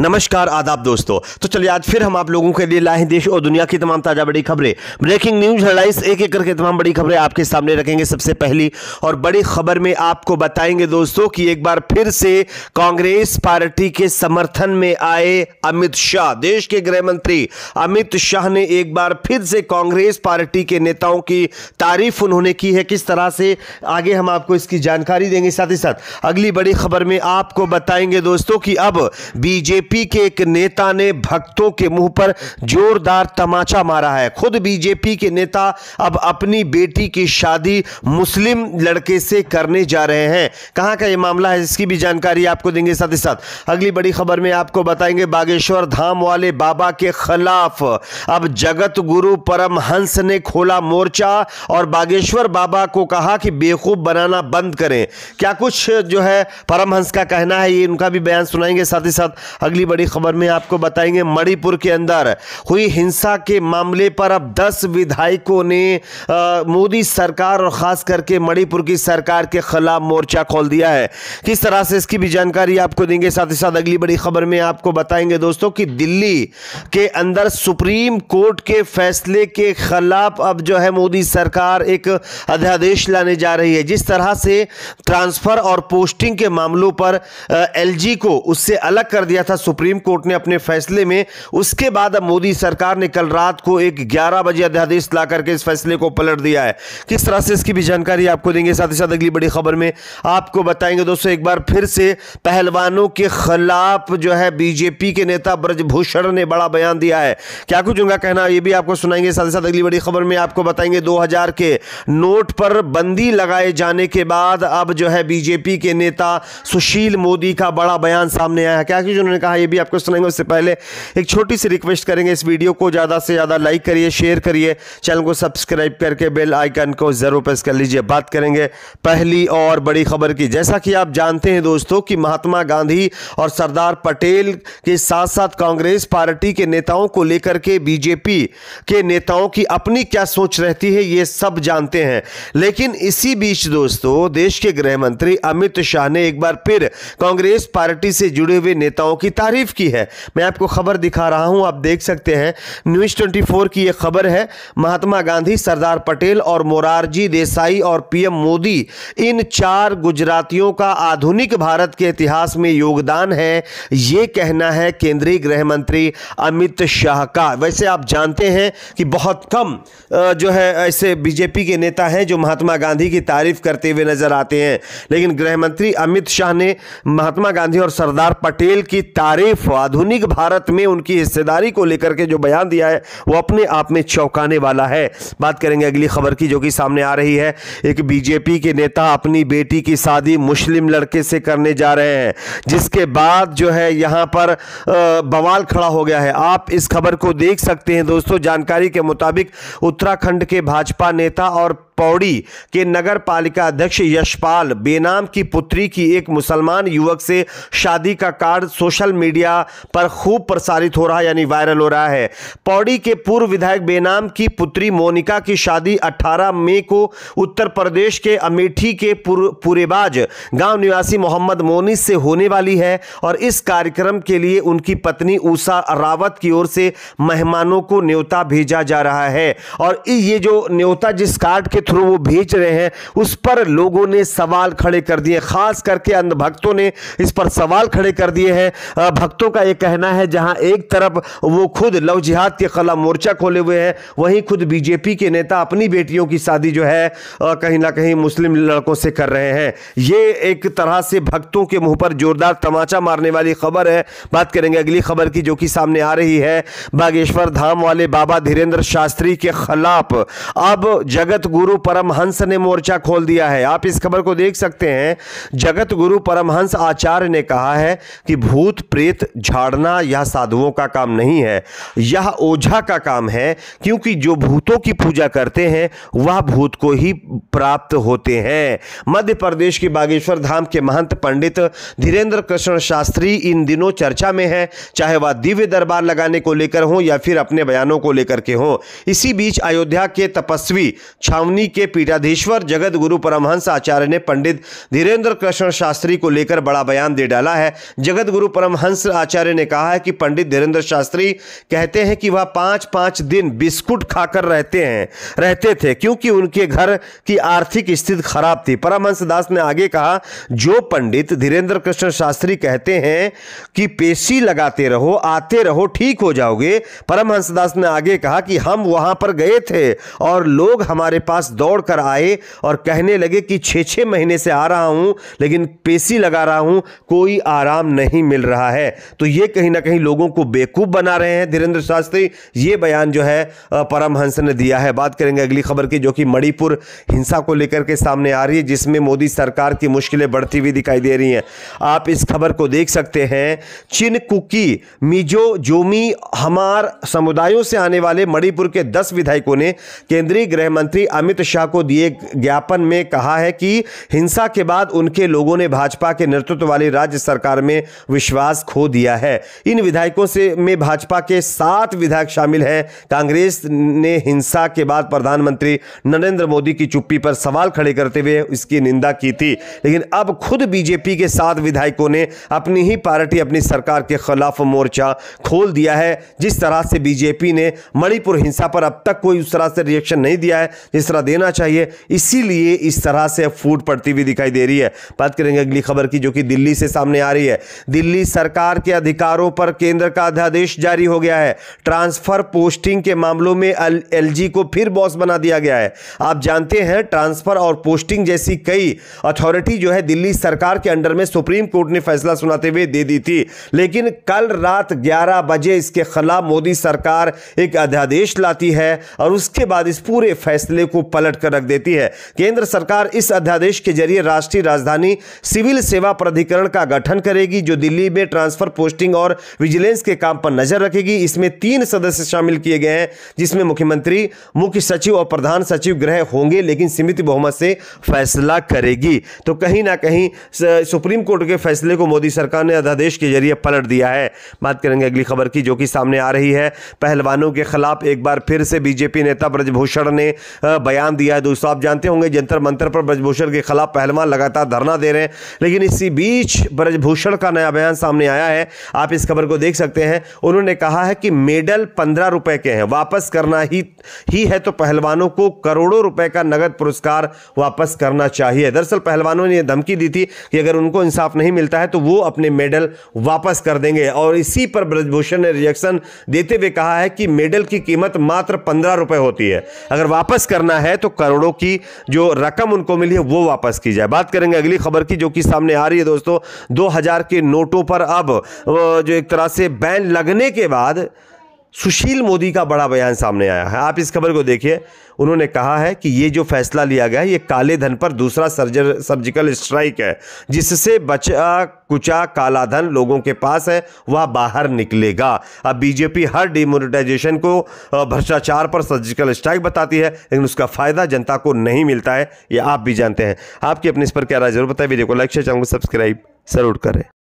नमस्कार आदाब दोस्तों तो चलिए आज फिर हम आप लोगों के लिए लाए देश और दुनिया की तमाम ताज़ा बड़ी खबरें ब्रेकिंग न्यूज हेडलाइंस एक एक करके तमाम बड़ी खबरें आपके सामने रखेंगे सबसे पहली और बड़ी खबर में आपको बताएंगे दोस्तों कि एक बार फिर से कांग्रेस पार्टी के समर्थन में आए अमित शाह देश के गृह मंत्री अमित शाह ने एक बार फिर से कांग्रेस पार्टी के नेताओं की तारीफ उन्होंने की है किस तरह से आगे हम आपको इसकी जानकारी देंगे साथ ही साथ अगली बड़ी खबर में आपको बताएंगे दोस्तों की अब बीजेपी बीजेपी के एक नेता ने भक्तों के मुंह पर जोरदार तमाचा मारा है खुद बीजेपी के नेता अब अपनी बेटी की शादी मुस्लिम लड़के से करने जा रहे हैं कहां का यह मामला है इसकी भी जानकारी आपको देंगे साथ ही साथ अगली बड़ी खबर में आपको बताएंगे बागेश्वर धाम वाले बाबा के खिलाफ अब जगत गुरु परमहंस ने खोला मोर्चा और बागेश्वर बाबा को कहा कि बेवकूफ़ बनाना बंद करें क्या कुछ जो है परमहंस का कहना है ये उनका भी बयान सुनाएंगे साथ ही साथ अगली बड़ी खबर में आपको बताएंगे मणिपुर के अंदर हुई हिंसा के मामले पर अब दस विधायकों ने मोदी सरकार और ख़ास करके मणिपुर की सरकार के खिलाफ मोर्चा खोल दिया है किस तरह से इसकी भी जानकारी आपको देंगे साथ ही साथ अगली बड़ी खबर में आपको बताएंगे दोस्तों की दिल्ली के अंदर सुप्रीम कोर्ट के फैसले के खिलाफ अब जो है मोदी सरकार एक अध्यादेश लाने जा रही है जिस तरह से ट्रांसफर और पोस्टिंग के मामलों पर एलजी को उससे अलग कर दिया था था सुप्रीम कोर्ट ने अपने फैसले में उसके बाद अब मोदी सरकार ने कल रात को एक ग्यारह बजे अध्यादेश ला करके इस फैसले को पलट दिया है किस तरह से इसकी भी जानकारी आपको देंगे साथ ही साथ अगली बड़ी खबर में आपको बताएंगे दोस्तों एक बार फिर से पहलवानों के खिलाफ जो है बीजेपी के नेता ब्रजभूषण ने बड़ा बयान दिया है क्या कुछ उनका कहना यह भी आपको सुनाएंगे साथ ही साथ अगली बड़ी खबर में आपको बताएंगे दो के नोट पर बंदी लगाए जाने के बाद अब जो है बीजेपी के नेता सुशील मोदी का बड़ा बयान सामने आया क्या कुछ उन्होंने कहा यह भी आपको सुनाएंगे उससे पहले एक छोटी सी रिक्वेस्ट करेंगे इस वीडियो को ज़्यादा से ज़्यादा लाइक करिए शेयर करिए चैनल को सब्सक्राइब करके बेल आइकन को ज़रूर प्रेस कर लीजिए बात करेंगे पहली और बड़ी खबर की जैसा कि आप जानते हैं दोस्तों कि महात्मा गांधी और सरदार पटेल के साथ साथ कांग्रेस पार्टी के नेताओं को लेकर के बीजेपी के नेताओं की अपनी क्या सोच रहती है ये सब जानते हैं लेकिन इसी बीच दोस्तों देश के गृह मंत्री अमित शाह ने एक बार फिर कांग्रेस पार्टी से जुड़े हुए नेताओं की तारीफ़ की है मैं आपको खबर दिखा रहा हूं आप देख सकते हैं न्यूज़ 24 की यह खबर है महात्मा गांधी सरदार पटेल और मोरारजी देसाई और पीएम मोदी इन चार गुजरातियों का आधुनिक भारत के इतिहास में योगदान है ये कहना है केंद्रीय गृह मंत्री अमित शाह का वैसे आप जानते हैं कि बहुत कम जो है ऐसे बीजेपी के नेता हैं जो महात्मा गांधी की तारीफ करते हुए नजर आते हैं लेकिन गृह मंत्री अमित शाह ने महात्मा गांधी और सरदार पटेल की तारीफ आधुनिक भारत में उनकी हिस्सेदारी को लेकर के जो बयान दिया है वो अपने आप में चौंकाने वाला है बात करेंगे अगली खबर की जो कि सामने आ रही है एक बीजेपी के नेता अपनी बेटी की शादी मुस्लिम लड़के से करने जा रहे हैं जिसके बाद जो है यहां पर बवाल खड़ा हो गया है आप इस खबर को देख सकते हैं दोस्तों जानकारी के मुताबिक उत्तराखंड के भाजपा नेता और पौड़ी के नगर पालिका अध्यक्ष यशपाल बेनाम की पुत्री की एक मुसलमान युवक से शादी का कार्ड सोशल सोशल मीडिया पर खूब प्रसारित हो रहा है यानी वायरल हो रहा है पौड़ी के पूर्व विधायक बेनाम की पुत्री मोनिका की शादी 18 मई को उत्तर प्रदेश के अमेठी के पूरेबाज गांव निवासी मोहम्मद मोनिस से होने वाली है और इस कार्यक्रम के लिए उनकी पत्नी ऊषा रावत की ओर से मेहमानों को न्योता भेजा जा रहा है और ये जो न्योता जिस कार्ड के थ्रू वो भेज रहे हैं उस पर लोगों ने सवाल खड़े कर दिए खास करके अंधभक्तों ने इस पर सवाल खड़े कर दिए हैं भक्तों का ये कहना है जहां एक तरफ वो खुद लव जिहाद के खिलाफ मोर्चा खोले हुए हैं वहीं खुद बीजेपी के नेता अपनी बेटियों की शादी जो है कहीं ना कहीं मुस्लिम लड़कों से कर रहे हैं ये एक तरह से भक्तों के मुंह पर जोरदार तमाचा मारने वाली खबर है बात करेंगे अगली खबर की जो कि सामने आ रही है बागेश्वर धाम वाले बाबा धीरेन्द्र शास्त्री के खिलाफ अब जगत गुरु परमहंस ने मोर्चा खोल दिया है आप इस खबर को देख सकते हैं जगत गुरु परमहंस आचार्य ने कहा है कि भूत प्रेत झाड़ना यह साधुओं का काम नहीं है यह ओझा का काम है क्योंकि जो भूतों की पूजा करते हैं वह भूत को ही प्राप्त होते हैं मध्य प्रदेश के बागेश्वर धाम के महंत पंडित धीरेन्द्र कृष्ण शास्त्री इन दिनों चर्चा में हैं चाहे वह दिव्य दरबार लगाने को लेकर हों या फिर अपने बयानों को लेकर के हों इसी बीच अयोध्या के तपस्वी छावनी के पीठाधीश्वर जगत गुरु परमहंस आचार्य ने पंडित धीरेन्द्र कृष्ण शास्त्री को लेकर बड़ा बयान दे डाला है जगत गुरु परम परमहंस आचार्य ने कहा है कि पंडित धीरेन्द्र शास्त्री कहते हैं कि वह पांच पांच दिन बिस्कुट खाकर रहते हैं रहते थे क्योंकि उनके घर की आर्थिक स्थिति खराब थी परमहंस दास ने आगे कहा जो पंडित धीरेन्द्र कृष्ण शास्त्री कहते हैं कि पेशी लगाते रहो आते रहो ठीक हो जाओगे परमहंस दास ने आगे कहा कि हम वहां पर गए थे और लोग हमारे पास दौड़ कर आए और कहने लगे कि छे छे महीने से आ रहा हूं लेकिन पेशी लगा रहा हूं कोई आराम नहीं मिल रहा रहा है तो ये कहीं ना कहीं लोगों को बेवकूफ़ बना रहे हैं धीरेन्द्र शास्त्री ये बयान जो है परमहंस ने दिया है बात करेंगे अगली खबर की जो कि मणिपुर हिंसा को लेकर के सामने आ रही है जिसमें मोदी सरकार की मुश्किलें बढ़ती हुई दिखाई दे रही हैं आप इस खबर को देख सकते हैं चिन कुकी मिजो जोमी हमार समुदायों से आने वाले मणिपुर के दस विधायकों ने केंद्रीय गृह मंत्री अमित शाह को दिए ज्ञापन में कहा है कि हिंसा के बाद उनके लोगों ने भाजपा के नेतृत्व वाली राज्य सरकार में विश्वास सास खो दिया है इन विधायकों से में भाजपा के सात विधायक शामिल हैं कांग्रेस ने हिंसा के बाद प्रधानमंत्री नरेंद्र मोदी की चुप्पी पर सवाल खड़े करते हुए इसकी निंदा की थी लेकिन अब खुद बीजेपी के सात विधायकों ने अपनी ही पार्टी अपनी सरकार के खिलाफ मोर्चा खोल दिया है जिस तरह से बीजेपी ने मणिपुर हिंसा पर अब तक कोई उस तरह से रिएक्शन नहीं दिया है जिस तरह देना चाहिए इसीलिए इस तरह से फूट पड़ती हुई दिखाई दे रही है बात करेंगे अगली खबर की जो कि दिल्ली से सामने आ रही है दिल्ली सरकार के अधिकारों पर केंद्र का अध्यादेश जारी हो गया है ट्रांसफर पोस्टिंग के मामलों में एलजी को फिर बॉस बना दिया गया है आप जानते हैं ट्रांसफर और पोस्टिंग जैसी कई अथॉरिटी जो है दिल्ली सरकार के अंडर में सुप्रीम कोर्ट ने फैसला सुनाते हुए दे दी थी लेकिन कल रात ग्यारह बजे इसके खिलाफ मोदी सरकार एक अध्यादेश लाती है और उसके बाद इस पूरे फैसले को पलट कर रख देती है केंद्र सरकार इस अध्यादेश के जरिए राष्ट्रीय राजधानी सिविल सेवा प्राधिकरण का गठन करेगी जो दिल्ली में में ट्रांसफर पोस्टिंग और विजिलेंस के काम पर नजर रखेगी इसमें तीन सदस्य शामिल किए गए हैं जिसमें मुख्यमंत्री मुख्य सचिव और प्रधान सचिव गृह होंगे लेकिन सीमित बहुमत से फैसला करेगी तो कहीं ना कहीं सुप्रीम कोर्ट के फैसले को मोदी सरकार ने अध्यादेश के जरिए पलट दिया है बात करेंगे अगली खबर की जो कि सामने आ रही है पहलवानों के खिलाफ एक बार फिर से बीजेपी नेता ब्रजभूषण ने बयान दिया है दोस्तों आप जानते होंगे जंतर मंत्र पर ब्रजभूषण के खिलाफ पहलवान लगातार धरना दे रहे हैं लेकिन इसी बीच ब्रजभूषण का नया बयान सामने सामने आया है आप इस खबर को देख सकते हैं उन्होंने कहा है कि मेडल पंद्रह रुपए के हैं वापस करना ही ही है तो पहलवानों को करोड़ों रुपए का नगद पुरस्कार वापस करना चाहिए दरअसल पहलवानों ने धमकी दी थी कि अगर उनको इंसाफ नहीं मिलता है तो वो अपने मेडल वापस कर देंगे और इसी पर ब्रजभूषण ने रिएक्शन देते हुए कहा है कि मेडल की कीमत मात्र पंद्रह रुपए होती है अगर वापस करना है तो करोड़ों की जो रकम उनको मिली है वो वापस की जाए बात करेंगे अगली खबर की जो कि सामने आ रही है दोस्तों दो हजार के नोटों पर पर अब जो एक तरह से बैन लगने के बाद सुशील मोदी का बड़ा बयान सामने आया है आप इस खबर को देखिए उन्होंने कहा है कि ये जो फैसला लिया गया है ये काले धन पर दूसरा सर्जर सर्जिकल स्ट्राइक है जिससे बचा कुचा काला धन लोगों के पास है वह बाहर निकलेगा अब बीजेपी हर डिमोनिटाइजेशन को भ्रष्टाचार पर सर्जिकल स्ट्राइक बताती है लेकिन उसका फ़ायदा जनता को नहीं मिलता है ये आप भी जानते हैं आपकी अपने इस पर क्या राय जरूर बताए वीडियो को लाइक शेयर चैनल को सब्सक्राइब ज़रूर करें